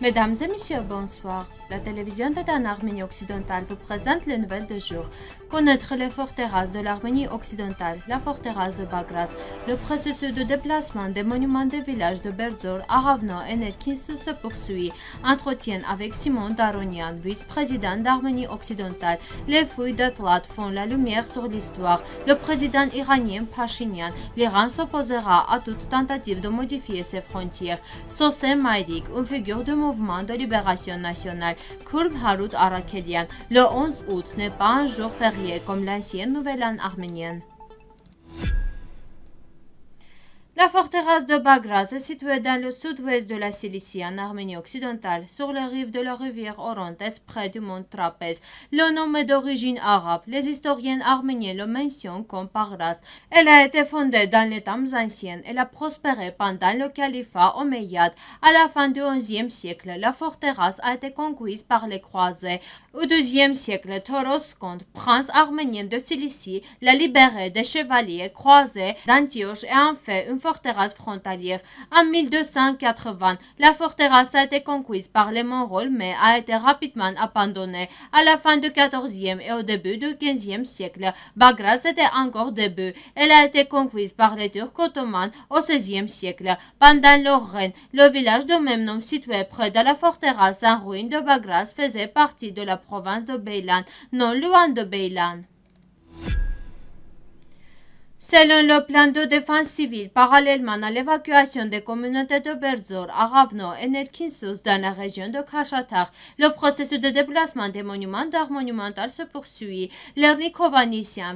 Mesdames et messieurs, bonsoir. La télévision de l'Arménie Arménie occidentale vous présente les nouvelles du jour. Connaître les forteresses de l'Arménie occidentale, la forteresse de Bagras, le processus de déplacement des monuments des villages de Berzor, Aravno et Nerkins se poursuit. Entretien avec Simon Daronian, vice-président d'Arménie occidentale. Les fouilles d'Atlat font la lumière sur l'histoire. Le président iranien Pachinian, l'Iran s'opposera à toute tentative de modifier ses frontières. sosem Maïdik, une figure de Mouvement de Libération Nationale, Քուրմ Հարութ Արաքելյան, Le 11 août, ne pas un jour férié comme l'ancienne Nouvelle-Arménienne. La forteresse de Bagras est située dans le sud-ouest de la Cilicie, en Arménie occidentale, sur les rives de la rivière Orontes, près du mont Trapez. Le nom est d'origine arabe. Les historiens arméniens le mentionnent comme Bagras. Elle a été fondée dans les temps anciens. Elle a prospéré pendant le califat omeyyade. À la fin du XIe siècle, la forteresse a été conquise par les croisés. Au XIIe siècle, Toros prince arménien de Cilicie, l'a libérée des chevaliers croisés d'Antioche et en fait une frontalière. En 1280, la forteresse a été conquise par les Mongols mais a été rapidement abandonnée. À la fin du XIVe et au début du XVe siècle, Bagras était encore début. Elle a été conquise par les Turcs ottomans au XVIe siècle. Pendant leur règne, le village de même nom situé près de la forteresse en ruine de Bagras faisait partie de la province de Beylan, non loin de Beylan. Selon le plan de défense civile, parallèlement à l'évacuation des communautés de Berzor, Aravno et nelkinsus dans la région de Kachatar, le processus de déplacement des monuments d'art monumental se poursuit. Lernik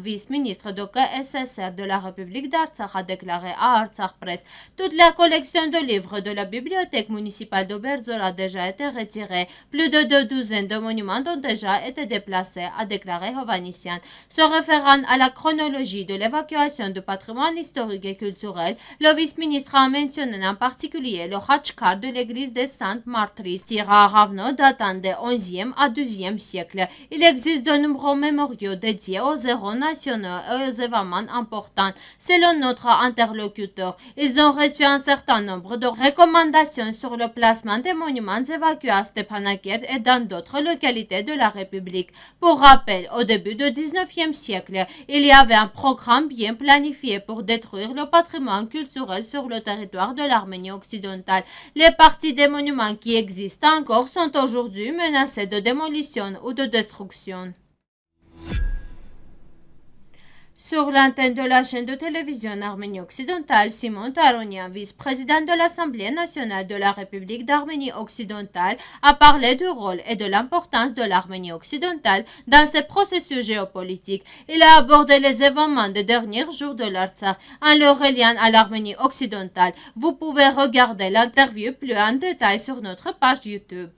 vice-ministre de KSSR de la République d'Artsakh, a déclaré à Artsakh Press Toute la collection de livres de la bibliothèque municipale de Berzor a déjà été retirée. Plus de deux douzaines de monuments ont déjà été déplacés, a déclaré Kovanisian. Se référant à la chronologie de l'évacuation de patrimoine historique et culturel, le vice-ministre a mentionné en particulier le Hachkar de l'église des Saintes Martrices, Tira Ravno datant des 11e à 12e siècle. Il existe de nombreux mémoriaux dédiés aux héros nationaux et aux événements importants. Selon notre interlocuteur, ils ont reçu un certain nombre de recommandations sur le placement des monuments évacués à Stepanakert et dans d'autres localités de la République. Pour rappel, au début du 19e siècle, il y avait un programme bien placé Planifié pour détruire le patrimoine culturel sur le territoire de l'Arménie occidentale. Les parties des monuments qui existent encore sont aujourd'hui menacées de démolition ou de destruction. Sur l'antenne de la chaîne de télévision Arménie occidentale, Simon Taronian, vice-président de l'Assemblée nationale de la République d'Arménie occidentale, a parlé du rôle et de l'importance de l'Arménie occidentale dans ses processus géopolitiques. Il a abordé les événements des derniers jours de l'Artsakh en le reliant à l'Arménie occidentale. Vous pouvez regarder l'interview plus en détail sur notre page YouTube.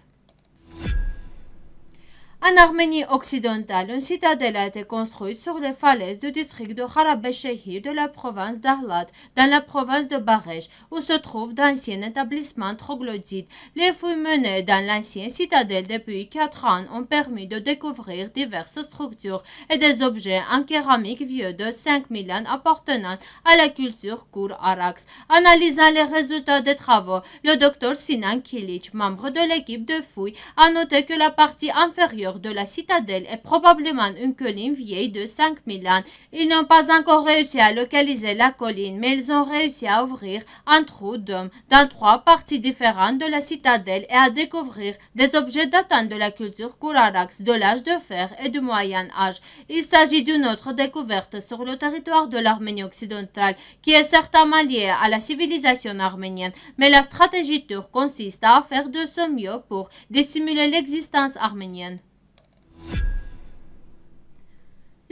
En Arménie occidentale, une citadelle a été construite sur les falaises du district de Harabeshehir de la province d'Arlat, dans la province de Barej, où se trouvent d'anciens établissements troglodytes. Les fouilles menées dans l'ancienne citadelle depuis quatre ans ont permis de découvrir diverses structures et des objets en céramique vieux de 5000 ans appartenant à la culture Kour Arax. Analysant les résultats des travaux, le docteur Sinan Kilic, membre de l'équipe de fouilles, a noté que la partie inférieure de la citadelle est probablement une colline vieille de 5000 ans. Ils n'ont pas encore réussi à localiser la colline, mais ils ont réussi à ouvrir un trou d'homme dans trois parties différentes de la citadelle et à découvrir des objets datant de la culture Kurarax de l'âge de fer et du Moyen Âge. Il s'agit d'une autre découverte sur le territoire de l'Arménie occidentale qui est certainement liée à la civilisation arménienne, mais la stratégie turque consiste à faire de ce mieux pour dissimuler l'existence arménienne.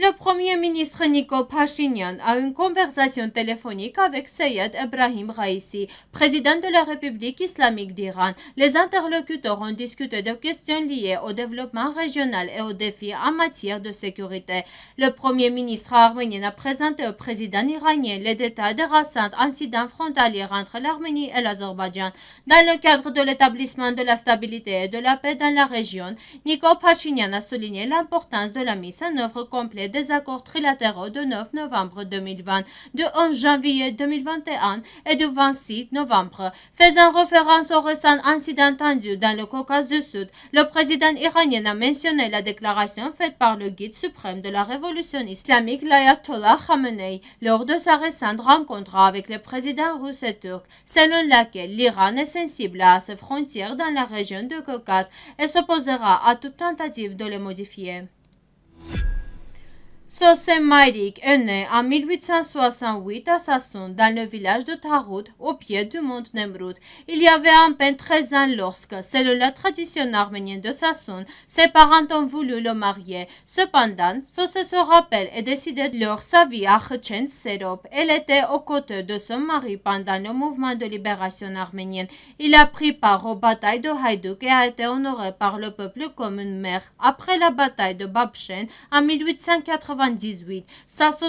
Le Premier ministre Nikol Pashinyan a une conversation téléphonique avec Sayed Ebrahim Raisi, président de la République islamique d'Iran. Les interlocuteurs ont discuté de questions liées au développement régional et aux défis en matière de sécurité. Le Premier ministre arménien a présenté au président iranien les détails des récents incidents frontaliers entre l'Arménie et l'Azerbaïdjan. Dans le cadre de l'établissement de la stabilité et de la paix dans la région, Nikol Pashinyan a souligné l'importance de la mise en œuvre complète des accords trilatéraux de 9 novembre 2020, de 11 janvier 2021 et de 26 novembre. Faisant référence au récent incident tendu dans le Caucase du Sud, le président iranien a mentionné la déclaration faite par le guide suprême de la révolution islamique, l'ayatollah Khamenei, lors de sa récente rencontre avec le président russe et turc, selon laquelle l'Iran est sensible à ses frontières dans la région du Caucase et s'opposera à toute tentative de les modifier. Maïrik est né en 1868 à Sassoun, dans le village de Tarut, au pied du mont Nemrut. Il y avait à peine 13 ans lorsque, selon la tradition arménienne de Sassoun, ses parents ont voulu le marier. Cependant, Sosé se rappelle et décide de leur sa vie à Serop. Elle était aux côtés de son mari pendant le mouvement de libération arménienne. Il a pris part aux batailles de Haïduk et a été honoré par le peuple comme une mère. Après la bataille de Babchen en 1880, 1898,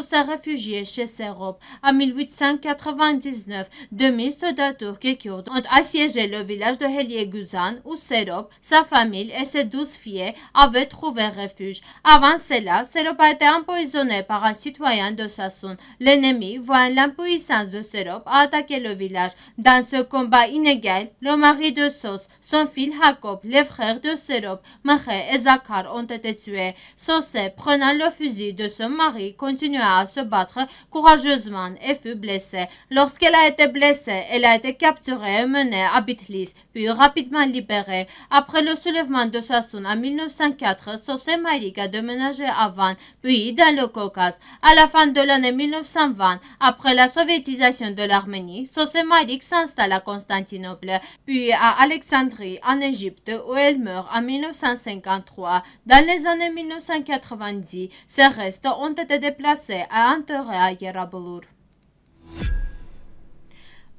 s'est réfugié chez Serop. En 1899, 2000 soldats turcs et kurdes ont assiégé le village de Helieguzan où Serop, sa famille et ses douze filles avaient trouvé refuge. Avant cela, Serop a été empoisonné par un citoyen de Sassou. L'ennemi, voyant l'impuissance de Serop, a attaqué le village. Dans ce combat inégal, le mari de Sos, son fils Jacob, les frères de Serop, Makhé et Zakar ont été tués. Sosé, prenant le fusil de de son mari continua à se battre courageusement et fut blessée. Lorsqu'elle a été blessée, elle a été capturée et menée à Bitlis, puis rapidement libérée. Après le soulèvement de Sassoun en 1904, Sosé a déménagé à Van, puis dans le Caucase. À la fin de l'année 1920, après la soviétisation de l'Arménie, Sosé s'installe à Constantinople, puis à Alexandrie, en Égypte, où elle meurt en 1953. Dans les années 1990, ses restes este onde te deplase, a anterre a Ierabolur.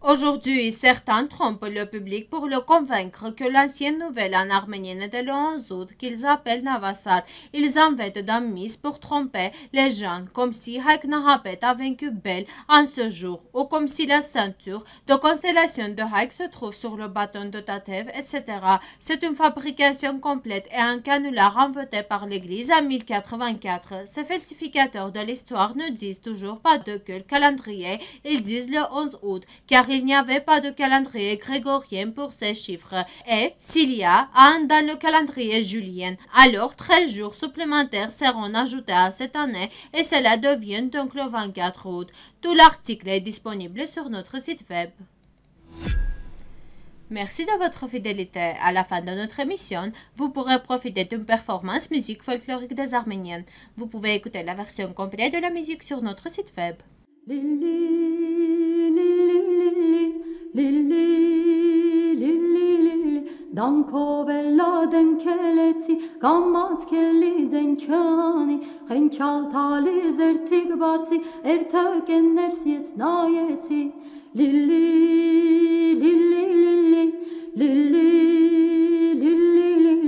Aujourd'hui, certains trompent le public pour le convaincre que l'ancienne nouvelle en arménienne était le 11 août qu'ils appellent Navassar. Ils inventent d'un mise pour tromper les gens, comme si Haïk-Nahapet a vaincu Belle en ce jour, ou comme si la ceinture de constellation de Haïk se trouve sur le bâton de Tatev, etc. C'est une fabrication complète et un canular envoté par l'Église en 1084. Ces falsificateurs de l'histoire ne disent toujours pas de quel calendrier ils disent le 11 août, car ils il n'y avait pas de calendrier grégorien pour ces chiffres, et s'il y a un dans le calendrier julien, alors 13 jours supplémentaires seront ajoutés à cette année et cela devient donc le 24 août. Tout l'article est disponible sur notre site web. Merci de votre fidélité. À la fin de notre émission, vous pourrez profiter d'une performance musique folklorique des Arméniennes. Vous pouvez écouter la version complète de la musique sur notre site web. լիլի լիլի լիլի դանքով է լադեն քելեցի կամած քելի դեն չանի խենչալ թալի զերթիկ բացի երթակեն ներս ես նայեցի լիլի լիլի լիլի լիլի լիլի լիլի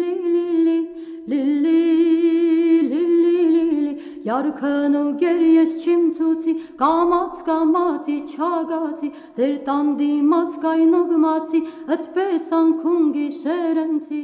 լիլի լիլի լիլի Յարքն ու գեր ես չիմ ցուցի, կամած կամացի չագացի, ձեր տան դիմաց կայնոգմացի, այդպես անքուն գիշերընցի։